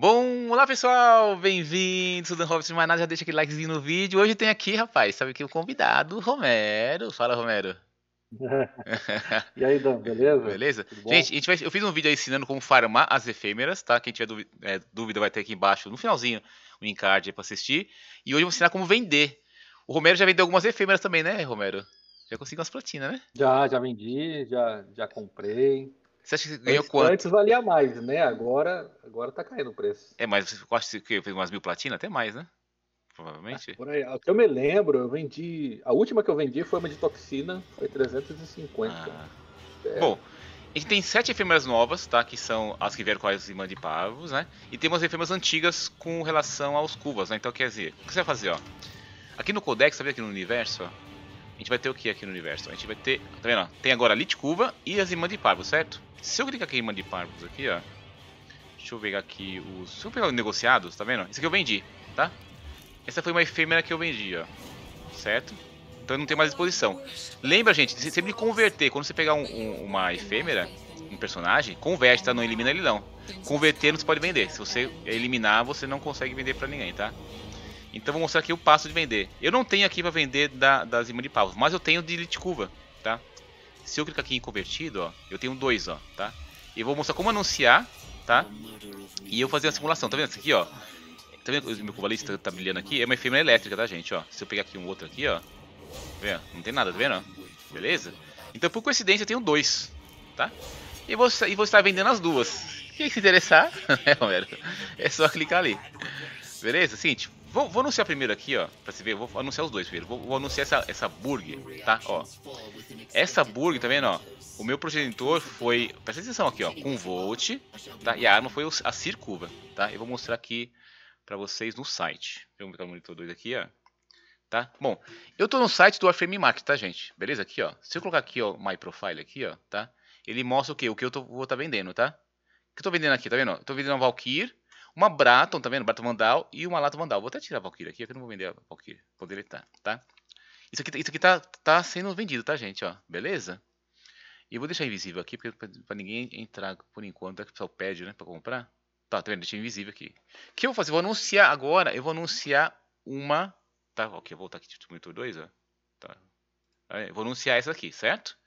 Bom, olá pessoal, bem-vindos, Dan Robson Maná, já deixa aquele likezinho no vídeo. Hoje tem aqui, rapaz, sabe que o convidado, Romero. Fala, Romero. e aí, Dan, beleza? Beleza? Gente, vai, eu fiz um vídeo aí ensinando como farmar as efêmeras, tá? Quem tiver dúvida, é, dúvida vai ter aqui embaixo, no finalzinho, o um encard aí pra assistir. E hoje eu vou ensinar como vender. O Romero já vendeu algumas efêmeras também, né, Romero? Já conseguiu umas platinas, né? Já, já vendi, já, já comprei. Você acha que ganhou antes, quanto? Antes valia mais, né? Agora, agora tá caindo o preço. É, mas eu acho que fez umas mil platina, até mais, né? Provavelmente. Ah, aí, eu me lembro, eu vendi. A última que eu vendi foi uma de toxina, foi 350. Ah. É. Bom. A gente tem sete efêmeras novas, tá? Que são as que vieram com as irmãs de Pavos, né? E tem umas efêmeras antigas com relação aos cubas, né? Então quer dizer, o que você vai fazer, ó? Aqui no Codex, sabe aqui no universo, ó? gente vai ter o que aqui no universo? A gente vai ter, tá vendo? tem agora a Curva e as Irmãs de Parvos, certo? Se eu clicar aqui em Irmã de Parvos aqui, ó. Deixa eu pegar aqui os... Se eu pegar os negociados, tá vendo? Esse aqui eu vendi, tá? Essa foi uma efêmera que eu vendi, ó. Certo? Então não tem mais exposição. Lembra, gente, de sempre converter. Quando você pegar um, um, uma efêmera, um personagem, converte, tá? Não elimina ele não. Converter não se pode vender. Se você eliminar, você não consegue vender pra ninguém, tá? Então vou mostrar aqui o passo de vender. Eu não tenho aqui para vender da, das imãs de pavos, mas eu tenho de liticurva, tá? Se eu clicar aqui em convertido, ó, eu tenho dois, ó, tá? E vou mostrar como anunciar, tá? E eu fazer a simulação, tá vendo isso aqui, ó? Tá vendo o meu covalista tá, tá brilhando aqui? É uma efêmera elétrica, tá, gente, ó? Se eu pegar aqui um outro aqui, ó. Tá vendo? Não tem nada, tá vendo? Beleza? Então, por coincidência, eu tenho dois, tá? E vou, e vou estar vendendo as duas. Quem se interessar, é, é só clicar ali. Beleza? Seguinte, Vou, vou, anunciar primeiro aqui, ó, pra você ver. Vou anunciar os dois primeiro. Vou, vou anunciar essa, essa burger, tá? Ó. Essa burger, tá vendo, ó? O meu progenitor foi, presta atenção aqui, ó, com volt, tá? E a arma foi a circuva, tá? Eu vou mostrar aqui pra vocês no site. eu botar o monitor 2 aqui, ó. Tá? Bom, eu tô no site do Warframe Market, tá, gente? Beleza? Aqui, ó. Se eu colocar aqui, ó, My Profile aqui, ó, tá? Ele mostra o que? O que eu tô, vou estar tá vendendo, tá? O que eu tô vendendo aqui, tá vendo? Eu tô vendendo uma Valkyrie, uma Braton, tá vendo? Braton Vandal e uma Lata Vandal. Vou até tirar a Valkyrie aqui, que eu não vou vender a Valkyrie. Vou deletar, tá? Isso aqui, isso aqui tá, tá sendo vendido, tá, gente? Ó, beleza? E vou deixar invisível aqui, porque pra ninguém entrar por enquanto, é que o pessoal pede, né, pra comprar. Tá, tá vendo? Deixa invisível aqui. O que eu vou fazer? Eu vou anunciar agora, eu vou anunciar uma... Tá, ok, vou voltar aqui, tipo, monitor 2, ó. Tá. Aí, vou anunciar essa aqui, certo?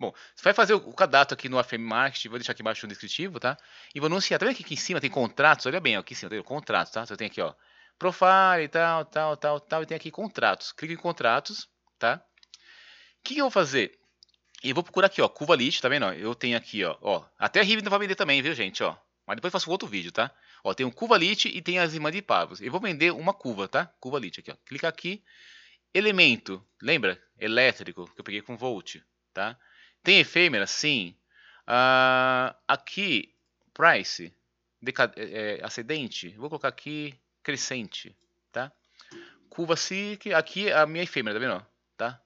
Bom, você vai fazer o cadastro aqui no AFM Marketing, vou deixar aqui embaixo no descritivo, tá? E vou anunciar. Tá vendo que aqui em cima tem contratos? Olha bem, ó, aqui em cima tem tá contratos, tá? Você tem aqui, ó, profile e tal, tal, tal, tal, e tem aqui contratos. Clica em contratos, tá? O que, que eu vou fazer? E vou procurar aqui, ó, curva list, tá vendo? Ó? Eu tenho aqui, ó, ó, até a Ribbon vai vender também, viu, gente, ó. Mas depois eu faço outro vídeo, tá? Ó, tem o curva list e tem as imãs de pavos. Eu vou vender uma curva, tá? Curva list aqui, ó. Clica aqui. Elemento, lembra? Elétrico, que eu peguei com volt, tá? Tem efêmera? Sim. Uh, aqui, price, é, é Vou colocar aqui crescente, tá? Curva SIC, aqui é a minha efêmera, tá vendo? Tá?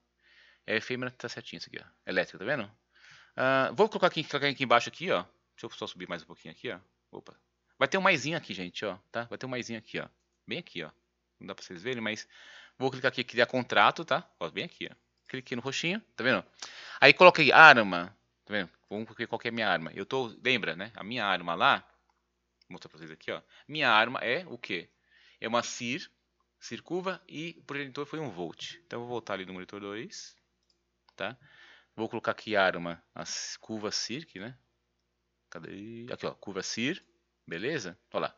É a efêmera tá certinho isso aqui, ó. Elétrica, tá vendo? Uh, vou colocar aqui, colocar aqui embaixo aqui, ó. Deixa eu só subir mais um pouquinho aqui, ó. Opa. Vai ter um maisinho aqui, gente, ó, tá? Vai ter um maisinho aqui, ó. Bem aqui, ó. Não dá pra vocês verem, mas vou clicar aqui, criar contrato, tá? Ó, bem aqui, ó cliquei no roxinho, tá vendo? Aí coloquei arma, tá vendo? Vamos ver qual é a minha arma. Eu tô, lembra, né? A minha arma lá, vou mostrar pra vocês aqui, ó. Minha arma é o quê? É uma CIR, CIR curva, e o projetor foi um volt. Então eu vou voltar ali no monitor 2, tá? Vou colocar aqui arma, a curva CIR, aqui, né? Cadê? Aqui, ó, curva CIR, beleza? Olha lá.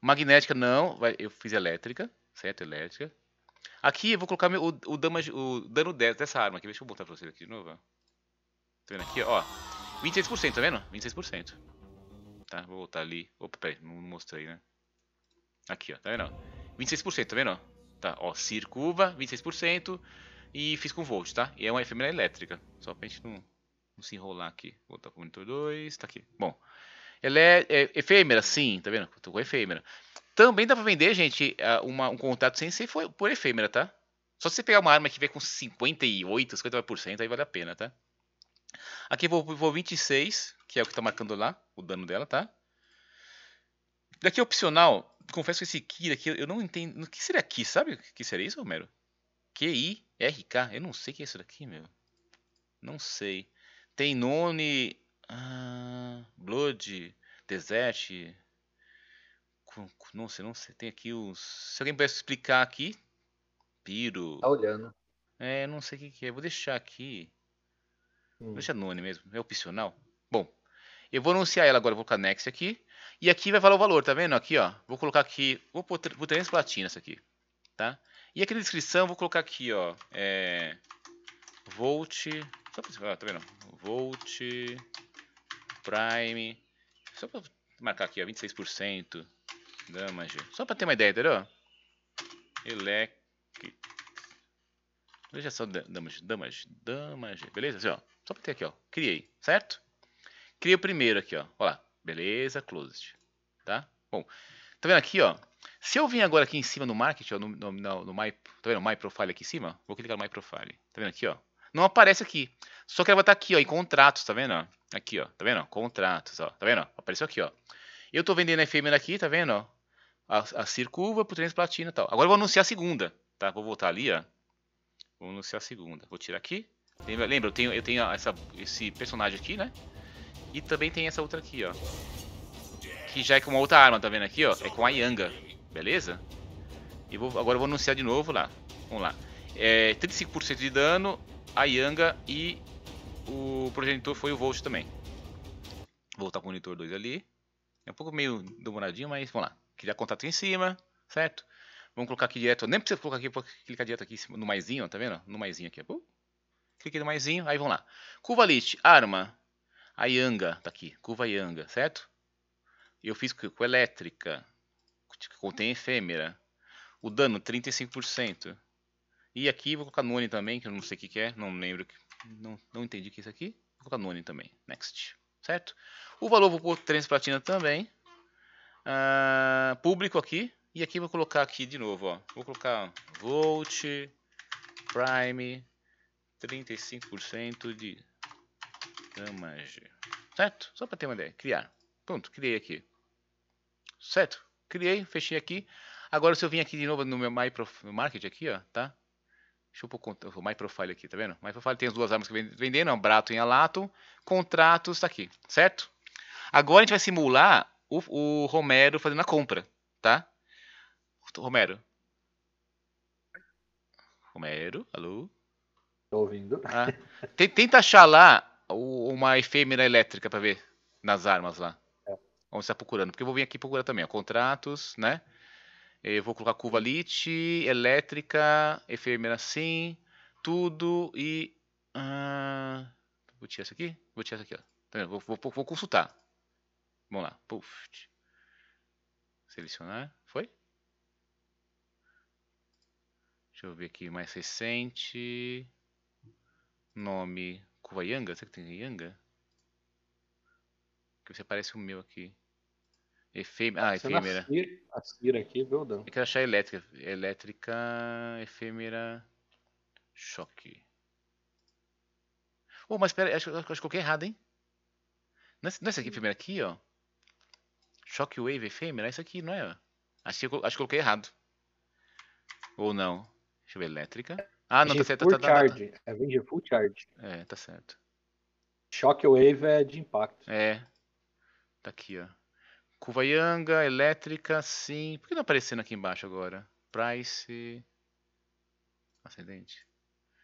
Magnética não, eu fiz elétrica, certo? Elétrica. Aqui eu vou colocar meu, o, o, damage, o dano 10 dessa arma aqui. Deixa eu botar pra vocês aqui de novo. Tá vendo aqui, ó. 26%, tá vendo? 26%. Tá, vou voltar ali. Opa, peraí, não mostrei, né? Aqui, ó, tá vendo? 26%, tá vendo? Tá, ó, circuva, 26%. E fiz com volt, tá? E é uma efêmera elétrica. Só pra gente não, não se enrolar aqui. Voltar pro monitor 2, tá aqui. Bom. Ela é, é efêmera, sim, tá vendo? tô com efêmera. Também dá pra vender, gente, é, uma, um contrato sem ser por efêmera, tá? Só se você pegar uma arma que vem com 58, 59%, aí vale a pena, tá? Aqui eu vou, vou 26, que é o que tá marcando lá, o dano dela, tá? Daqui é opcional, confesso que esse Kira aqui, eu não entendo. O que seria aqui, sabe? O que seria isso, Romero? Q-I-R-K, eu não sei o que é isso daqui, meu. Não sei. Tem None, ah, Blood, Desert, não sei, não sei. Tem aqui os. Se alguém pudesse explicar aqui. Piro. Tá olhando. É, não sei o que, que é. Vou deixar aqui. Hum. Deixa anônimo mesmo. É opcional. Bom, eu vou anunciar ela agora. Vou colocar Next aqui. E aqui vai falar o valor, tá vendo? Aqui, ó. Vou colocar aqui. Vou pôr platina platinas aqui. Tá? E aqui na descrição, vou colocar aqui, ó. É. Volt. Só pra você tá vendo? Volt. Prime. Só pra marcar aqui, ó. 26%. Damage. Só pra ter uma ideia, entendeu? Elec. Veja só, damas, damas, damas, Beleza? Assim, ó. Só pra ter aqui, ó. Criei, certo? Criei o primeiro aqui, ó. Olha lá. Beleza, closed. Tá? Bom, tá vendo aqui, ó? Se eu vim agora aqui em cima no market, ó, no, no, no, no My, tá vendo? My Profile aqui em cima? Vou clicar no My Profile. Tá vendo aqui, ó? Não aparece aqui. Só que ela vai estar tá aqui, ó, em contratos, tá vendo? Aqui, ó. Tá vendo? Contratos, ó. Tá vendo? Apareceu aqui, ó. Eu tô vendendo efêmera aqui, tá vendo? a, a circuva, proteínas platina e tal. Agora eu vou anunciar a segunda, tá? Vou voltar ali, ó. Vou anunciar a segunda. Vou tirar aqui. Lembra, lembra eu tenho, eu tenho essa, esse personagem aqui, né? E também tem essa outra aqui, ó. Que já é com uma outra arma, tá vendo aqui, ó? É com a Yanga, beleza? E vou, agora eu vou anunciar de novo lá. Vamos lá. É, 35% de dano, a Yanga e o progenitor foi o Volt também. Vou voltar com o monitor 2 ali. É um pouco meio demoradinho, mas vamos lá criar contato em cima, certo? Vamos colocar aqui direto, nem precisa colocar aqui, clicar direto aqui no maisinho, tá vendo? No maisinho aqui. Uh, cliquei no maisinho, aí vamos lá. Curva list, arma, a Yanga, tá aqui, curva Yanga, certo? Eu fiz com elétrica, contém efêmera. O dano, 35%. E aqui vou colocar None também, que eu não sei o que, que é, não lembro, não, não entendi o que é isso aqui. Vou colocar None também, next, certo? O valor vou pôr 3 platina também, uh, público aqui. E aqui vou colocar aqui de novo, ó. Vou colocar Volt Prime 35% de damage. Certo? Só para ter uma ideia. Criar. Pronto, criei aqui. Certo? Criei, fechei aqui. Agora se eu vim aqui de novo no meu My Profile, Market aqui, ó, tá? Deixa eu pôr o My Profile aqui, tá vendo? My Profile tem as duas armas que vendendo, é Brato e Alato. Contratos tá aqui, certo? Agora a gente vai simular o, o Romero fazendo a compra, tá? Romero. Romero, alô? Tô ouvindo. Ah, tenta achar lá uma efêmera elétrica para ver nas armas lá. É. estar procurando. Porque eu vou vir aqui procurar também, ó. Contratos, né? Eu vou colocar curva lit, elétrica, efêmera sim, tudo e. Ah, vou tirar isso aqui? Vou tirar isso aqui, ó. Tá vou, vou, vou consultar. Vamos lá. Puff. Selecionar. Foi? Deixa eu ver aqui, mais recente. Nome Kuwaianga. Será que tem Yanga? Que você parece o meu aqui. Efêmera. Ah, é efêmera. A aqui, viu, Deus. Tem é que achar elétrica. Elétrica, efêmera, choque. Oh, mas pera, acho, acho que eu coloquei errado, hein? Não é, essa é aqui, efêmera aqui, ó. Shockwave efêmera? isso aqui, não é? Acho que, eu, acho que coloquei errado. Ou não. Deixa eu ver, elétrica. Ah, não, tá certo. Tá, full tá, tá, tá, tá. charge. Tá, É, vem full charge. É, tá certo. Shockwave é de impacto. É. Tá aqui, ó. Kuvayanga, elétrica, sim. Por que não aparecendo aqui embaixo agora? Price. Acidente. É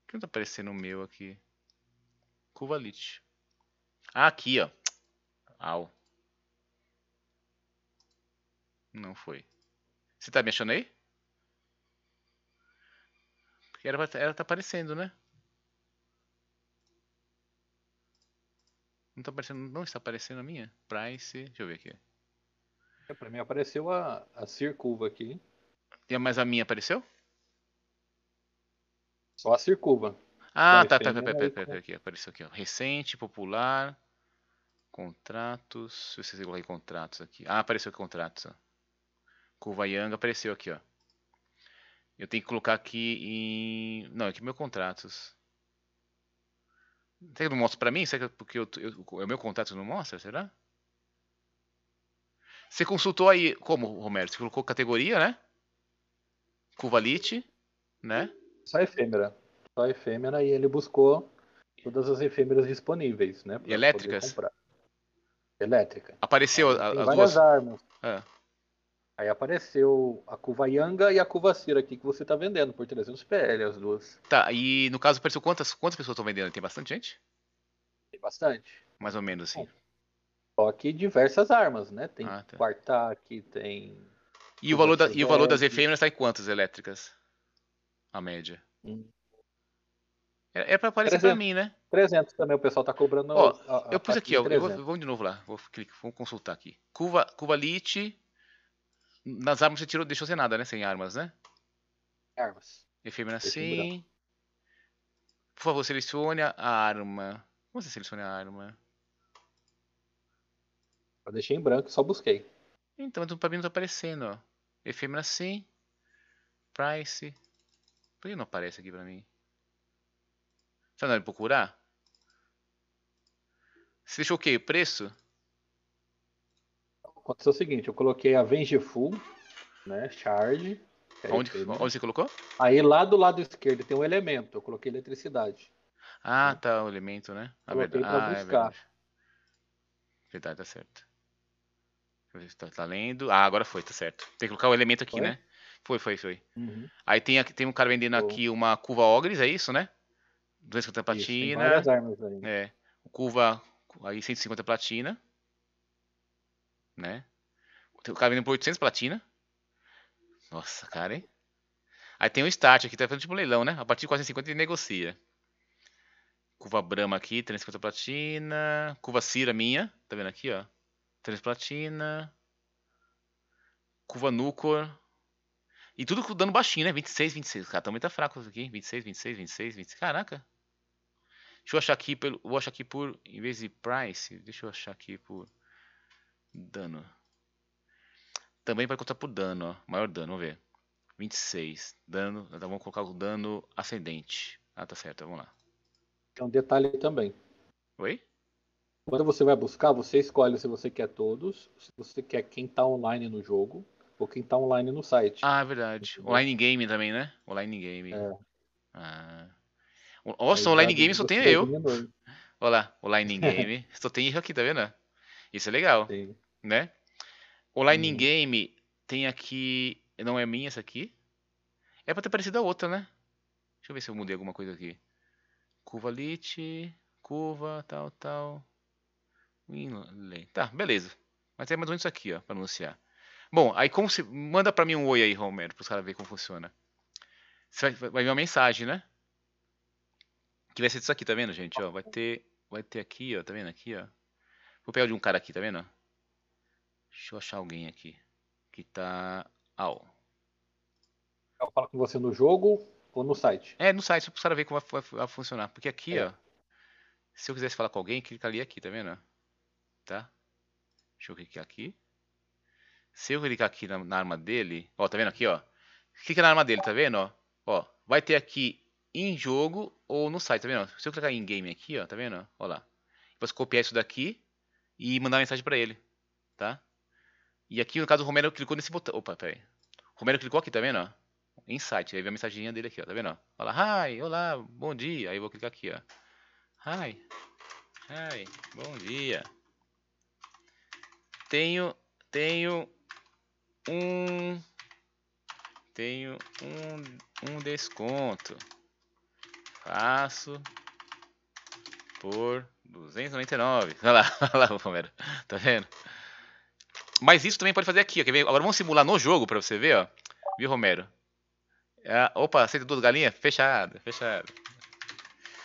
Por que não tá aparecendo o meu aqui? Cuvalite. Ah, aqui, ó. Au. Não foi. Você tá me achando aí? Porque era, tá, ela tá aparecendo, né? Não tá aparecendo, não está aparecendo a minha? Price, deixa eu ver aqui. É, pra mim apareceu a, a circuva aqui. E, mas a minha apareceu? Só a circuva. Ah, tá, tá, tá, tá tá aqui, apareceu aqui, ó. Recente, popular, contratos, se vocês igualarem contratos aqui. Ah, apareceu aqui contratos, ó curva Yang apareceu aqui, ó. Eu tenho que colocar aqui em... Não, aqui meu contratos. Será que não mostra pra mim? Será que é porque eu, eu, é o meu contrato não mostra? Será? Você consultou aí, como, Romero? Você colocou categoria, né? Lite, né? Só efêmera. Só efêmera e ele buscou todas as efêmeras disponíveis, né? Elétricas? Elétrica. Apareceu as, as várias duas... armas. É. Aí apareceu a Cuva Yanga e a Cuva Cira aqui que você está vendendo por 300 PL, as duas. Tá, e no caso apareceu quantas, quantas pessoas estão vendendo? Tem bastante gente? Tem bastante. Mais ou menos assim. Bom, só que diversas armas, né? Tem ah, tá. tem. E o, valor da, e o valor das efêmeras está em quantas elétricas? A média. Hum. É, é para aparecer para mim, né? 300 também, o pessoal tá cobrando. Ó, a, a, eu pus aqui, ó, vou, vamos de novo lá, vou, clicar, vamos consultar aqui. Cuva, Cuva Lite, nas armas você tirou, deixou sem nada, né? Sem armas, né? Armas. Efêmera sim. Por favor, selecione a arma. Como você seleciona a arma? Eu deixei em branco, só busquei. Então, então, pra mim não tá aparecendo, ó. Efêmera sim. Price. Por que não aparece aqui pra mim? Você tá não é procurar? Você deixou o quê? Preço? aconteceu o seguinte, eu coloquei a Vengeful, né? Charge. É onde, onde você colocou? Aí lá do lado esquerdo tem um elemento, eu coloquei eletricidade. Ah, né? tá, o elemento, né? A verdade. Pra ah, é buscar. É verdade. verdade, tá certo. Tá, tá lendo. Ah, agora foi, tá certo. Tem que colocar o elemento aqui, foi? né? Foi, foi, foi. Uhum. Aí tem, tem um cara vendendo aqui uma curva Ogres, é isso, né? 250 platina. Isso, tem várias armas aí. É. Curva aí 150 platina né? O cara vindo por 800 platina. Nossa, cara, hein? Aí tem o start aqui, tá fazendo tipo um leilão, né? A partir de 450 ele negocia. Curva Brahma aqui, 350 platina. Curva Cira minha, tá vendo aqui, ó? 3 platina. Curva Nucor. E tudo dando baixinho, né? 26, 26. Cara, também tá fraco aqui. 26, 26, 26, 26. Caraca. Deixa eu achar aqui pelo. Vou achar aqui por. Em vez de price, deixa eu achar aqui por. Dano. Também vai contar por dano, ó. Maior dano, vamos ver. 26. Dano. Então vamos colocar o dano ascendente. Ah, tá certo, vamos lá. é um detalhe também. Oi? Quando você vai buscar, você escolhe se você quer todos, se você quer quem tá online no jogo ou quem tá online no site. Ah, verdade. Online game também, né? Online game. É. Ah. Nossa, online game só tem eu. Olha lá, online game. só tem eu aqui, tá vendo? Isso é legal. Sim né? Online hum. Game tem aqui. Não é minha essa aqui? É pra ter parecido a outra, né? Deixa eu ver se eu mudei alguma coisa aqui. Curva Lit, curva, tal, tal. Winlay. Tá, beleza. Mas tem é mais ou menos isso aqui, ó, pra anunciar. Bom, aí como se. Manda pra mim um oi aí, Romero, pros caras verem como funciona. Vai, vai vir uma mensagem, né? Que vai ser isso aqui, tá vendo, gente? Ó, vai ter. Vai ter aqui, ó, tá vendo aqui, ó? Vou pegar de um cara aqui, tá vendo? Deixa eu achar alguém aqui. Que tá. Ao. Eu Fala com você no jogo ou no site? É, no site, só para ver como vai, funcionar. Porque aqui, é. ó. Se eu quisesse falar com alguém, clica ali aqui, tá vendo? Tá? Deixa eu clicar aqui. Se eu clicar aqui na, na arma dele. Ó, tá vendo aqui, ó? Clica na arma dele, tá vendo? Ó, ó vai ter aqui em jogo ou no site, tá vendo? Se eu clicar em game aqui, ó, tá vendo? Ó lá. posso copiar isso daqui e mandar mensagem para ele, tá? E aqui, no caso, o Romero clicou nesse botão. Opa, peraí. O Romero clicou aqui, tá vendo? Ó? Insight. Aí vem a mensagem dele aqui, ó. Tá vendo? Ó? Fala, hi, olá, bom dia. Aí eu vou clicar aqui, ó. Hi. Hi, bom dia. Tenho, tenho um... Tenho um, um desconto. Faço por 299. Olha lá, olha lá, Romero. Tá vendo? Mas isso também pode fazer aqui, ó, Agora vamos simular no jogo para você ver, ó. Viu, Romero? É, opa, aceita duas galinhas? Fechada, fechada.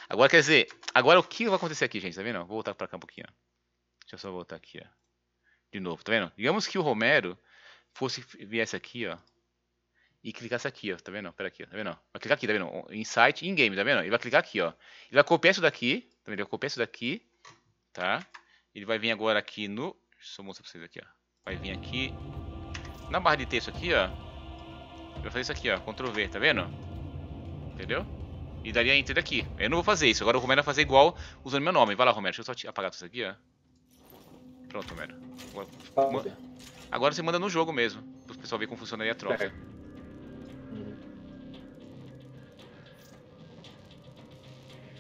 Agora, quer dizer, agora o que vai acontecer aqui, gente? Tá vendo? Vou voltar pra cá um pouquinho, ó. Deixa eu só voltar aqui, ó. De novo, tá vendo? Digamos que o Romero fosse, viesse aqui, ó. E clicasse aqui, ó. Tá vendo? Pera aqui, ó. Tá vendo? Vai clicar aqui, tá vendo? Insight, in-game, tá vendo? Ele vai clicar aqui, ó. Ele vai copiar isso daqui. Tá vendo? Ele vai copiar isso daqui, tá? Ele vai vir agora aqui no... Deixa eu mostrar pra vocês aqui, ó. Vai vir aqui. Na barra de texto aqui, ó. Eu vou fazer isso aqui, ó. Ctrl V, tá vendo? Entendeu? E daria enter aqui. Eu não vou fazer isso. Agora o Romero vai fazer igual usando meu nome. Vai lá, Romero. Deixa eu só apagar tudo isso aqui, ó. Pronto, Romero. Agora, agora você manda no jogo mesmo. Para o pessoal ver como funcionaria a troca. É.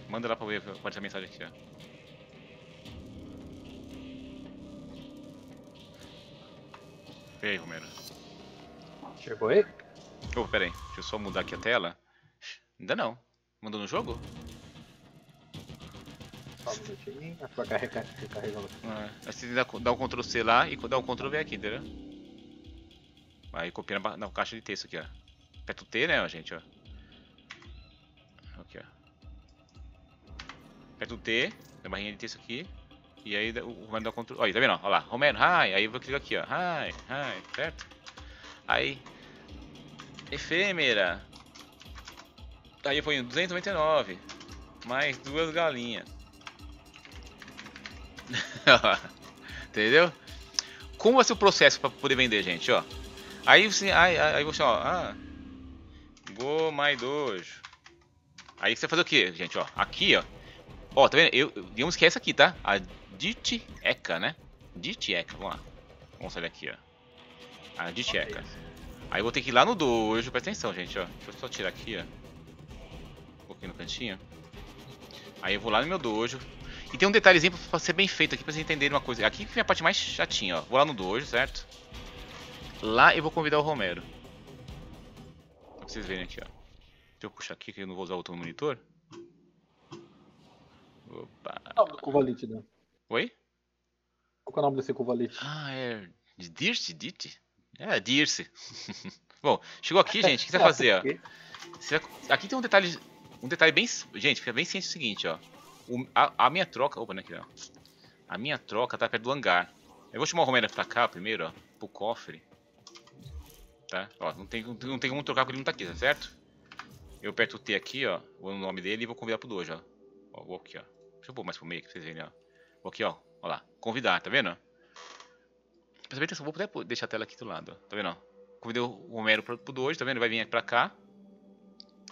Manda lá para ver. Pode a mensagem aqui, ó. E aí, Romero? Chegou aí? Oh, pera aí. Deixa eu só mudar aqui a tela. Ainda não. Mandou no jogo? Só um minutinho. Pra carregar, recarregando. Ah, assim, dá, dá o um Ctrl C lá e dá o um Ctrl V aqui, entendeu? Aí copia na, na caixa de texto aqui, ó. Aperta o T, né, gente, ó. Aqui, ó. Aperta o T, na barrinha de texto aqui. E aí o Romero dá controle. Olha, tá vendo? Olha lá, Romero, hi. Aí eu vou clicar aqui, ó. Hi, hi, certo? Aí. Efêmera. Aí eu ponho 299. Mais duas galinhas. Entendeu? Como vai ser o processo para poder vender, gente, ó? Aí você. Aí, aí você, ó. Ah, go my dojo. Aí você faz o que, gente, ó? Aqui, ó. Ó, tá vendo? Eu, digamos que é essa aqui, tá? A Ditieca, né? Ditieca, vamos lá. Vamos sair daqui, ó. A Ditieca. Aí eu vou ter que ir lá no dojo, presta atenção, gente, ó. Deixa eu só tirar aqui, ó. Um pouquinho no cantinho. Aí eu vou lá no meu dojo. E tem um detalhezinho pra ser bem feito aqui, pra vocês entenderem uma coisa. Aqui que vem a parte mais chatinha, ó. Vou lá no dojo, certo? Lá eu vou convidar o Romero. Pra vocês verem aqui, ó. Deixa eu puxar aqui, que eu não vou usar outro monitor. Opa. É o nome do Covalente, né? Oi? Qual é o nome desse Covalente? Ah, é. Dirce? Dirce? É, Dirce. Bom, chegou aqui, gente. O que você vai fazer? Ó? Aqui tem um detalhe. Um detalhe bem. Gente, fica bem ciente o seguinte, ó. O, a, a, minha troca. Opa, é Aqui, ó. A minha troca tá perto do hangar. Eu vou chamar o Romero pra cá primeiro, ó. Pro cofre. Tá? Ó, não tem, não tem como trocar porque ele não tá aqui, tá certo? Eu aperto o T aqui, ó. O nome dele e vou convidar pro dojo, ó. Ó, vou aqui, ó. Deixa eu pôr mais pro meio que vocês verem, ó. Vou aqui, ó. Ó lá. Convidar, tá vendo? Presta atenção, vou até deixar a tela aqui do lado, ó. Tá vendo, ó? Convidei o Homero pro hoje, tá vendo? Ele vai vir pra cá.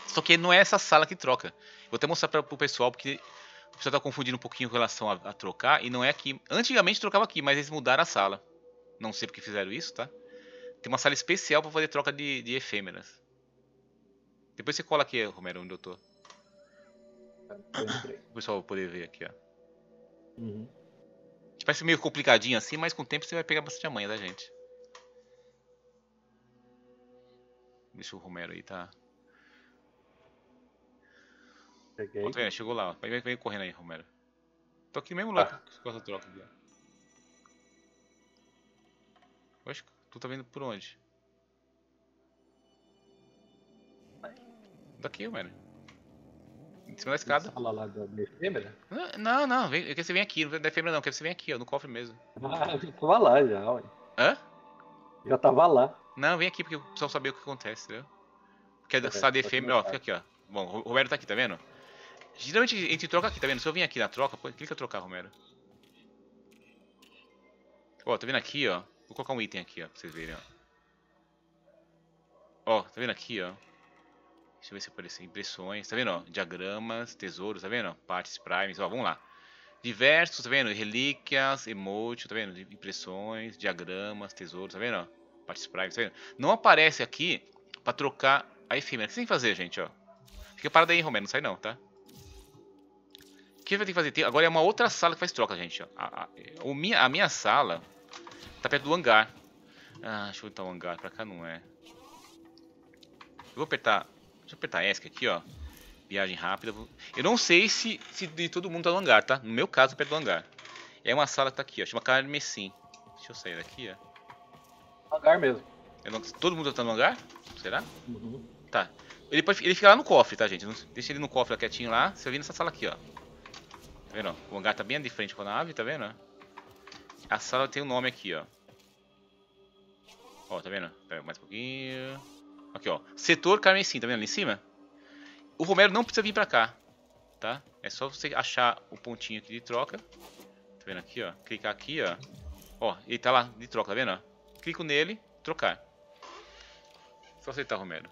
Só que não é essa sala que troca. Vou até mostrar pra, pro pessoal, porque o pessoal tá confundindo um pouquinho com relação a, a trocar. E não é aqui. Antigamente trocava aqui, mas eles mudaram a sala. Não sei porque fizeram isso, tá? Tem uma sala especial pra fazer troca de, de efêmeras. Depois você cola aqui, Romero, onde eu tô. O pessoal poder ver aqui, ó. Uhum. Tipo, parece meio complicadinho assim, mas com o tempo você vai pegar bastante a manha da gente. Deixa o Romero aí, tá? Peguei. Ó, chegou lá, ó. Vem, vem, correndo aí, Romero. Tô aqui mesmo lá ah. com essa troca aqui, ó. Acho que tu tá vendo por onde? Daqui, Romero. Em cima da escada. Sala lá da efêmera? Não, não, vem, eu quero que você venha aqui, não da efêmera não, eu quero que você venha aqui, ó, no cofre mesmo. Ah, eu tava lá já, ué. Hã? Já tava lá. Não, vem aqui porque eu preciso saber o que acontece, entendeu? Porque é, essa da é, efêmera, ó, fica aqui, ó. Bom, o Romero tá aqui, tá vendo? Geralmente a gente troca aqui, tá vendo? Se eu vim aqui na troca, clica trocar, Romero. Ó, tá vendo aqui, ó? Vou colocar um item aqui, ó, pra vocês verem, ó. Ó, tá vendo aqui, ó? Deixa eu ver se apareceu impressões, tá vendo? Ó, diagramas, tesouros, tá vendo? partes primes, ó, vamos lá. Diversos, tá vendo? Relíquias, emote, tá vendo? Impressões, diagramas, tesouros, tá vendo? partes primes, tá vendo? Não aparece aqui pra trocar a efêmera. O que você tem que fazer, gente, ó? Fica parado aí, Romero, não sai não, tá? O que vai ter que fazer? agora é uma outra sala que faz troca, gente, ó. A, a, a, minha, a minha sala tá perto do hangar. Ah, deixa eu botar o hangar pra cá, não é. Eu vou apertar Deixa eu apertar ESC aqui, ó. Viagem rápida. Eu não sei se, se de todo mundo tá no hangar, tá? No meu caso, perto do hangar. É uma sala que tá aqui, ó. Chama Carmesim. Deixa eu sair daqui, ó. Hangar mesmo. Não... Todo mundo tá no hangar? Será? Uhum. Tá. Ele, pode... ele fica lá no cofre, tá, gente? Deixa ele no cofre lá, quietinho lá. Você vir nessa sala aqui, ó. Tá vendo? O hangar tá bem de frente com a nave, tá vendo? A sala tem um nome aqui, ó. Ó, tá vendo? Pera mais um pouquinho. Aqui, ó. Setor sim. tá vendo ali em cima? O Romero não precisa vir pra cá, tá? É só você achar o pontinho aqui de troca. Tá vendo aqui, ó? Clicar aqui, ó. Ó, ele tá lá de troca, tá vendo? Ó? Clico nele, trocar. Só aceitar, Romero.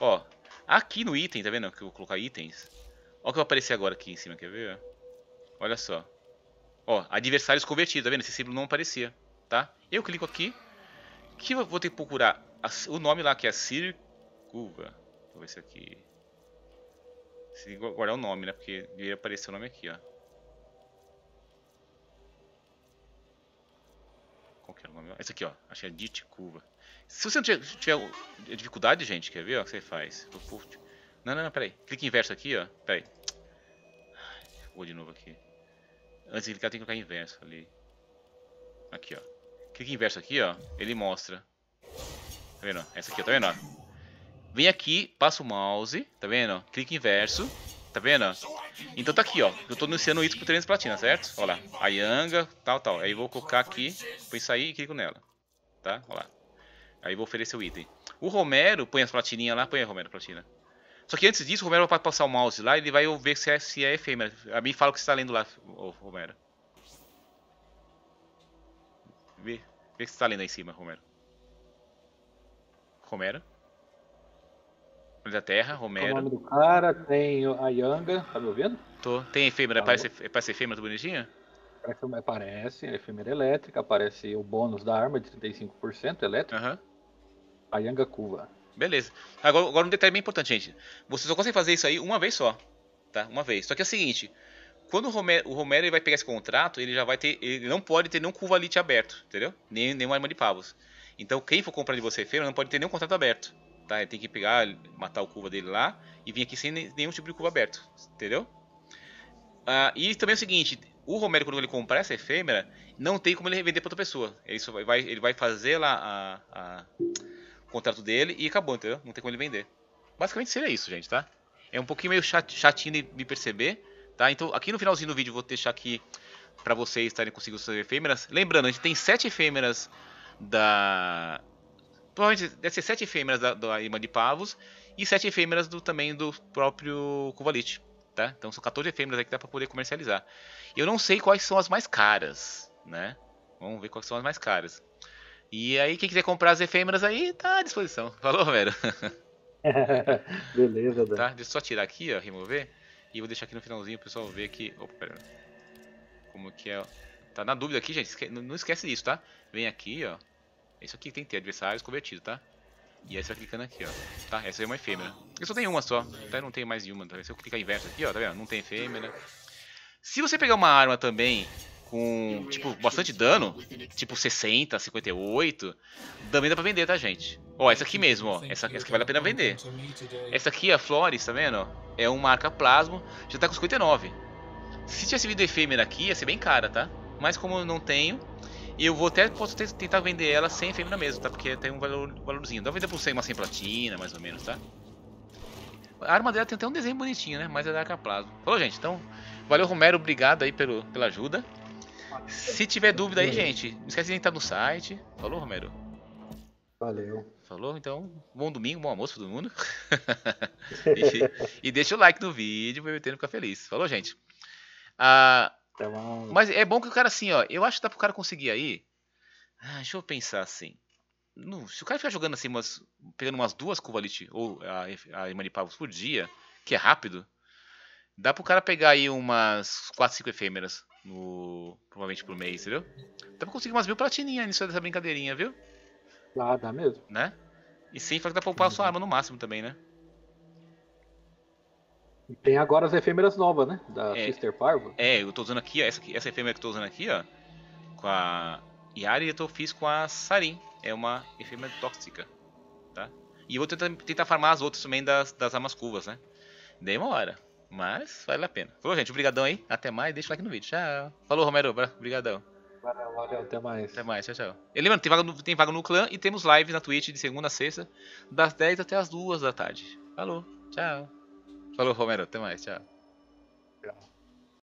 Ó, aqui no item, tá vendo? Que eu vou colocar itens. Ó o que vai aparecer agora aqui em cima, quer ver? Olha só. Ó, adversários convertidos, tá vendo? Esse símbolo não aparecia, tá? Eu clico aqui, que eu vou ter que procurar o nome lá que é Circuva. Deixa eu ver se é aqui. Se guardar o nome, né? Porque deveria aparecer o nome aqui, ó. Qual que é o nome? Esse aqui, ó. achei a é Dit Curva. Se você não tiver, dificuldade, gente, quer ver? Ó, o que você faz? Não, não, não, peraí. Clique inverso aqui, ó. Peraí. Vou de novo aqui. Antes de clicar, tem que clicar inverso ali. Aqui, ó. Clique inverso aqui, ó. Ele mostra Tá vendo? Essa aqui, tá vendo? Vem aqui, passa o mouse, tá vendo? clica inverso, tá vendo? Então tá aqui, ó. Eu tô anunciando isso pro 300 platina, certo? Ó lá. A Yanga, tal, tal. Aí vou colocar aqui, põe sair e clico nela. Tá? Ó lá. Aí vou oferecer o item. O Romero, põe as platininhas lá, põe a Romero platina. Só que antes disso, o Romero vai passar o mouse lá, ele vai ver se é, se é efêmera. A mim fala o que você tá lendo lá, ô, Romero. Vê, vê o que você tá lendo aí em cima, Romero. Romero. Da Terra, Romero. o nome do cara, tem a Yanga, tá me ouvindo? Tô. Tem efêmera, tá parece, parece efêmera bonitinha? Parece, é efêmera elétrica, aparece o bônus da arma de 35% elétrica. Uhum. A Yanga Cuva. Beleza. Agora, agora um detalhe bem importante, gente. Você só consegue fazer isso aí uma vez só. Tá? Uma vez. Só que é o seguinte. Quando o Romero, o Romero ele vai pegar esse contrato, ele já vai ter. Ele não pode ter nenhum cuvalite aberto, entendeu? Nem, nenhuma arma de pavos. Então quem for comprar de você feira não pode ter nenhum contrato aberto. Tá? Ele tem que pegar, matar o curva dele lá e vir aqui sem nenhum tipo de curva aberto. Entendeu? Ah, e também é o seguinte, o Romero, quando ele comprar essa efêmera, não tem como ele revender para outra pessoa. Ele, só vai, ele vai fazer lá a, a, o contrato dele e acabou, entendeu? Não tem como ele vender. Basicamente seria isso, gente, tá? É um pouquinho meio chat, chatinho de me perceber, tá? Então, aqui no finalzinho do vídeo, vou deixar aqui para vocês estarem conseguindo suas efêmeras. Lembrando, a gente tem sete efêmeras da. Provavelmente deve ser sete efêmeras da, da Irmã de Pavos e sete efêmeras do, também do próprio Kuvalit, Tá? Então são 14 efêmeras que dá para poder comercializar. Eu não sei quais são as mais caras, né? Vamos ver quais são as mais caras. E aí, quem quiser comprar as efêmeras aí, tá à disposição. Falou, Romero. Beleza, Dan. Né? Tá? Deixa eu só tirar aqui, ó, remover. E vou deixar aqui no finalzinho o pessoal ver que. Opa, pera. Como que é. Tá na dúvida aqui, gente. Não esquece disso, tá? Vem aqui, ó. Isso aqui tem que ter adversários convertidos, tá? E aí você vai clicando aqui, ó. Tá? Essa é uma efêmera. Eu só tenho uma só, tá? não tenho mais nenhuma. Tá? Se eu clicar inverso aqui, ó, tá vendo? Não tem efêmera. Se você pegar uma arma também com, tipo, bastante dano, tipo 60, 58, também dá pra vender, tá, gente? Ó, essa aqui mesmo, ó. Essa, essa que vale a pena vender. Essa aqui, a Flores, tá vendo? É uma arca plasma, já tá com 59. Se tivesse vindo efêmera aqui, ia ser bem cara, tá? Mas como eu não tenho, eu vou até, posso até tentar vender ela sem fêmea mesmo, tá? Porque tem um valor, valorzinho. Dá pra vender por 100, uma 100 platina, mais ou menos, tá? A arma dela tem até um desenho bonitinho, né? Mas é da Arcaplasma. Falou, gente. Então, valeu, Romero. Obrigado aí pelo, pela ajuda. Se tiver dúvida aí, gente, não esquece de entrar no site. Falou, Romero? Valeu. Falou? Então, bom domingo, bom almoço todo mundo. e, e, deixa o like no vídeo pra me BBT ficar feliz. Falou, gente? Ah... Então... Mas é bom que o cara assim, ó. Eu acho que dá pro cara conseguir aí. Ah, deixa eu pensar assim. No, se o cara ficar jogando assim, umas, pegando umas duas Kuvalit ou a, a por dia, que é rápido, dá pro cara pegar aí umas 4, 5 efêmeras. No, provavelmente por mês, entendeu? Dá pra conseguir umas mil platininhas nisso dessa brincadeirinha, viu? Dá, dá mesmo. Né? E sem falar que dá pra poupar uhum. a sua uhum. arma no máximo também, né? E tem agora as efêmeras novas, né? Da é, Sister Parvo. É, eu tô usando aqui, ó, essa, essa efêmera que eu tô usando aqui, ó. Com a Yari, eu tô, fiz com a Sarin. É uma efêmera tóxica, tá? E eu vou tentar, tentar farmar as outras também das, das amas curvas, né? Demora, mas vale a pena. Falou, gente. Obrigadão aí. Até mais. Deixa o like no vídeo. Tchau. Falou, Romero. Obrigadão. Valeu, valeu, até mais. Até mais, tchau, tchau. E lembrando, tem vaga, no, tem vaga no clã e temos lives na Twitch de segunda a sexta, das 10 até as 2 da tarde. Falou, tchau. Falou, Romero. Até mais. Tchau.